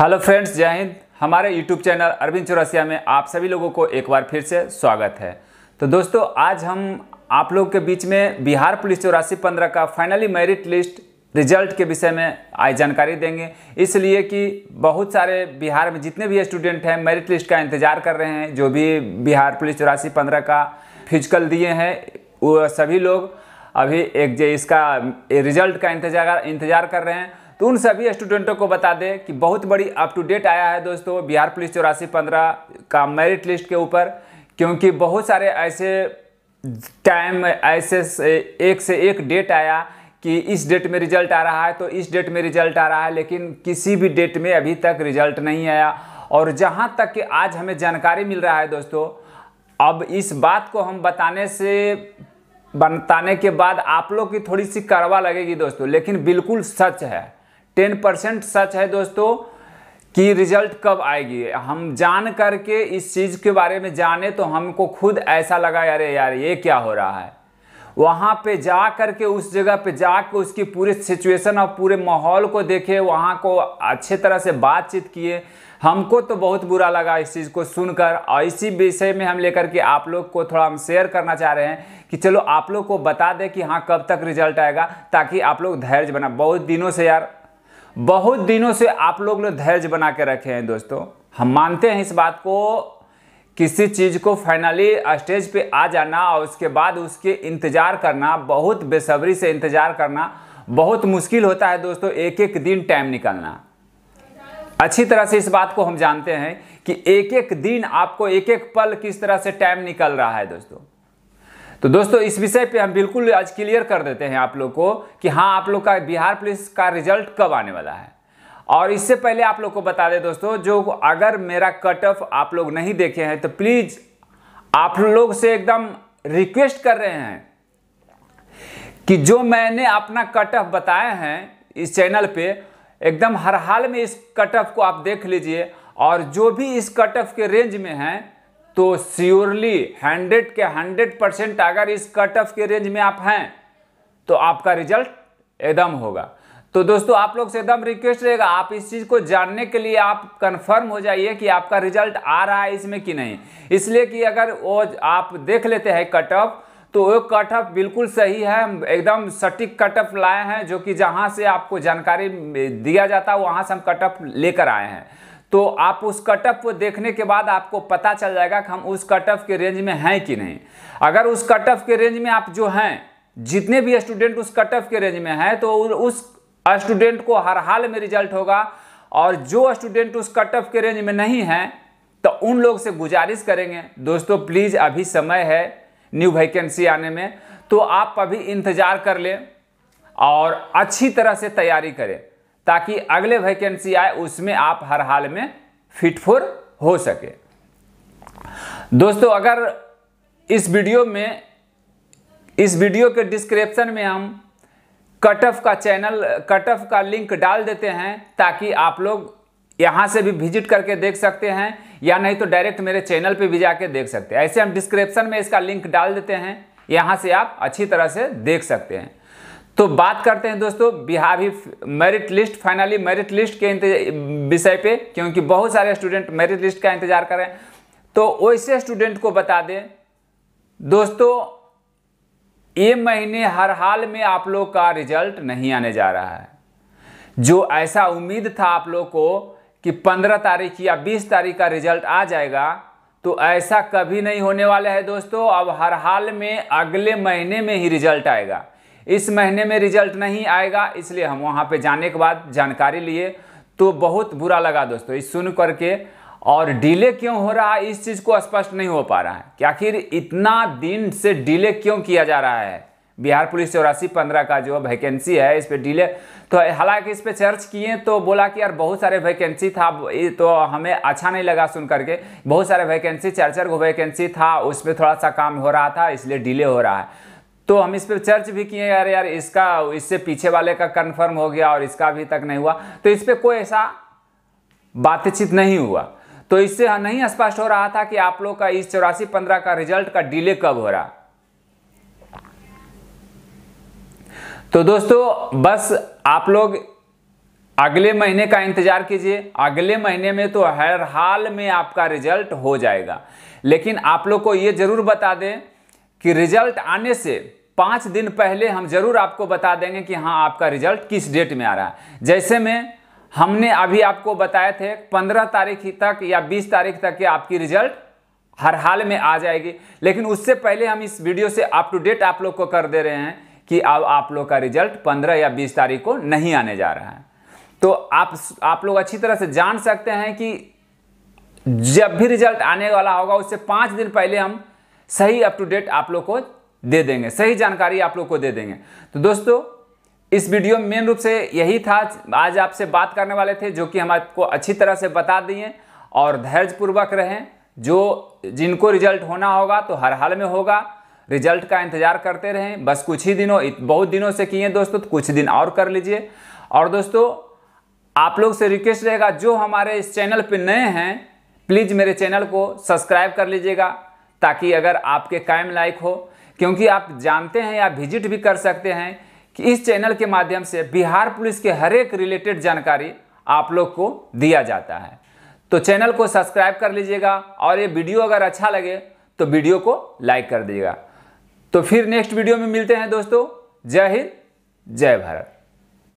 hello friends जय हिंद हमारे YouTube channel Arvind Chaurasia में आप सभी लोगों को एक बार फिर से स्वागत है तो दोस्तों आज हम आप लोगों के बीच में बिहार पुलिस चौरासी पंद्रह का फाइनली मेरिट लिस्ट रिजल्ट के विषय में आज जानकारी देंगे इसलिए कि बहुत सारे बिहार में जितने भी स्टूडेंट हैं मेरिट लिस्ट का इंतज़ार कर रहे हैं जो भी बिहार पुलिस चौरासी पंद्रह का फिजिकल दिए हैं वो सभी लोग अभी एक जे इसका रिजल्ट का इंतजार इंतज़ार कर रहे हैं तो उन सभी स्टूडेंटों को बता दें कि बहुत बड़ी अप टू डेट आया है दोस्तों बिहार पुलिस चौरासी पंद्रह का मेरिट लिस्ट के ऊपर क्योंकि बहुत सारे ऐसे टाइम ऐसे एक से एक डेट आया कि इस डेट में रिजल्ट आ रहा है तो इस डेट में रिजल्ट आ रहा है लेकिन किसी भी डेट में अभी तक रिजल्ट नहीं आया और जहाँ तक कि आज हमें जानकारी मिल रहा है दोस्तों अब इस बात को हम बताने से बताने के बाद आप लोग की थोड़ी सी करवा लगेगी दोस्तों लेकिन बिल्कुल सच है टेन परसेंट सच है दोस्तों कि रिजल्ट कब आएगी हम जान करके इस चीज़ के बारे में जाने तो हमको खुद ऐसा लगा यार यार ये क्या हो रहा है वहाँ पे जा करके उस जगह पे जा कर उसकी पूरी सिचुएशन और पूरे माहौल को देखे वहाँ को अच्छे तरह से बातचीत किए हमको तो बहुत बुरा लगा इस चीज़ को सुनकर और इसी विषय में हम लेकर के आप लोग को थोड़ा हम शेयर करना चाह रहे हैं कि चलो आप लोग को बता दें कि हाँ कब तक रिजल्ट आएगा ताकि आप लोग धैर्य बना बहुत दिनों से यार बहुत दिनों से आप लोग ने धैर्य बना के रखे हैं दोस्तों हम मानते हैं इस बात को किसी चीज़ को फाइनली स्टेज पे आ जाना और उसके बाद उसके इंतज़ार करना बहुत बेसब्री से इंतज़ार करना बहुत मुश्किल होता है दोस्तों एक एक दिन टाइम निकालना अच्छी तरह से इस बात को हम जानते हैं कि एक एक दिन आपको एक एक पल किस तरह से टाइम निकल रहा है दोस्तों तो दोस्तों इस विषय पे हम बिल्कुल आज क्लियर कर देते हैं आप लोग को कि हाँ आप लोग का बिहार पुलिस का रिजल्ट कब आने वाला है और इससे पहले आप लोग को बता दें दोस्तों जो अगर मेरा कट ऑफ आप लोग नहीं देखे हैं तो प्लीज़ आप लोग से एकदम रिक्वेस्ट कर रहे हैं कि जो मैंने अपना कट ऑफ बताए हैं इस चैनल पे एकदम हर हाल में इस कट ऑफ को आप देख लीजिए और जो भी इस कट ऑफ के रेंज में हैं तो श्योरली हंड्रेड के हंड्रेड परसेंट अगर इस कट ऑफ के रेंज में आप हैं तो आपका रिजल्ट एकदम होगा तो दोस्तों आप लोग से एकदम रिक्वेस्ट रहेगा आप इस चीज़ को जानने के लिए आप कंफर्म हो जाइए कि आपका रिजल्ट आ रहा है इसमें कि नहीं इसलिए कि अगर वो आप देख लेते हैं कट ऑफ तो वो कट ऑफ बिल्कुल सही है एकदम सटीक कट ऑफ लाए हैं जो कि जहां से आपको जानकारी दिया जाता है वहां से हम कट ऑफ लेकर आए हैं तो आप उस कट ऑफ को देखने के बाद आपको पता चल जाएगा कि हम उस कट ऑफ के रेंज में हैं कि नहीं अगर उस कट ऑफ के रेंज में आप जो हैं जितने भी स्टूडेंट उस कट ऑफ के रेंज में हैं तो उस स्टूडेंट को हर हाल में रिजल्ट होगा और जो स्टूडेंट उस कट ऑफ के रेंज में नहीं हैं तो उन लोग से गुजारिश करेंगे दोस्तों प्लीज़ अभी समय है न्यू वैकेंसी आने में तो आप अभी इंतज़ार कर लें और अच्छी तरह से तैयारी करें ताकि अगले वैकेंसी आए उसमें आप हर हाल में फिट फॉर हो सके दोस्तों अगर इस वीडियो में इस वीडियो के डिस्क्रिप्शन में हम कट ऑफ का चैनल कट ऑफ का लिंक डाल देते हैं ताकि आप लोग यहाँ से भी विजिट करके देख सकते हैं या नहीं तो डायरेक्ट मेरे चैनल पे भी जाके देख सकते हैं ऐसे हम डिस्क्रिप्शन में इसका लिंक डाल देते हैं यहाँ से आप अच्छी तरह से देख सकते हैं तो बात करते हैं दोस्तों बिहार भी merit list finally merit list के विषय पे क्योंकि बहुत सारे स्टूडेंट मेरिट लिस्ट का इंतजार कर रहे हैं तो वैसे स्टूडेंट को बता दें दोस्तों ये महीने हर हाल में आप लोग का रिजल्ट नहीं आने जा रहा है जो ऐसा उम्मीद था आप लोग को कि 15 तारीख या 20 तारीख का रिजल्ट आ जाएगा तो ऐसा कभी नहीं होने वाला है दोस्तों अब हर हाल में अगले महीने में ही रिजल्ट आएगा इस महीने में रिजल्ट नहीं आएगा इसलिए हम वहाँ पे जाने के बाद जानकारी लिए तो बहुत बुरा लगा दोस्तों इस सुन करके और डिले क्यों हो रहा है इस चीज़ को स्पष्ट नहीं हो पा रहा है कि आखिर इतना दिन से डिले क्यों किया जा रहा है बिहार पुलिस चौरासी पंद्रह का जो वैकेंसी है इस पर डिले तो हालांकि इस पर सर्च किए तो बोला कि यार बहुत सारे वैकेंसी था तो हमें अच्छा नहीं लगा सुन करके बहुत सारे वैकेंसी चार चार वैकेंसी था उसमें थोड़ा सा काम हो रहा था इसलिए डिले हो रहा है तो हम इस पर चर्च भी किए यार यार इसका इससे पीछे वाले का कन्फर्म हो गया और इसका अभी तक नहीं हुआ तो इस पर कोई ऐसा बातचीत नहीं हुआ तो इससे नहीं स्पष्ट हो रहा था कि आप लोग का इस चौरासी पंद्रह का रिजल्ट का डिले कब हो रहा तो दोस्तों बस आप लोग अगले महीने का इंतजार कीजिए अगले महीने में तो हर हाल में आपका रिजल्ट हो जाएगा लेकिन आप लोग को यह जरूर बता दें कि रिजल्ट आने से पाँच दिन पहले हम जरूर आपको बता देंगे कि हाँ आपका रिजल्ट किस डेट में आ रहा है जैसे में हमने अभी आपको बताए थे पंद्रह तारीख तक या बीस तारीख तक आपकी रिजल्ट हर हाल में आ जाएगी लेकिन उससे पहले हम इस वीडियो से अप टू डेट आप लोग को कर दे रहे हैं कि अब आप लोग का रिजल्ट 15 या 20 तारीख को नहीं आने जा रहा है तो आप आप लोग अच्छी तरह से जान सकते हैं कि जब भी रिजल्ट आने वाला होगा उससे पाँच दिन पहले हम सही अप टू डेट आप लोग को दे देंगे सही जानकारी आप लोग को दे देंगे तो दोस्तों इस वीडियो में मेन रूप से यही था आज आपसे बात करने वाले थे जो कि हम आपको अच्छी तरह से बता दिए और धैर्यपूर्वक रहें जो जिनको रिजल्ट होना होगा तो हर हाल में होगा रिजल्ट का इंतज़ार करते रहें बस कुछ ही दिनों बहुत दिनों से किए दोस्तों तो कुछ दिन और कर लीजिए और दोस्तों आप लोग से रिक्वेस्ट रहेगा जो हमारे इस चैनल पर नए हैं प्लीज़ मेरे चैनल को सब्सक्राइब कर लीजिएगा ताकि अगर आपके कायम लाइक हो क्योंकि आप जानते हैं या विजिट भी कर सकते हैं कि इस चैनल के माध्यम से बिहार पुलिस के हर एक रिलेटेड जानकारी आप लोग को दिया जाता है तो चैनल को सब्सक्राइब कर लीजिएगा और ये वीडियो अगर अच्छा लगे तो वीडियो को लाइक कर दीजिएगा तो फिर नेक्स्ट वीडियो में मिलते हैं दोस्तों जय हिंद जय भारत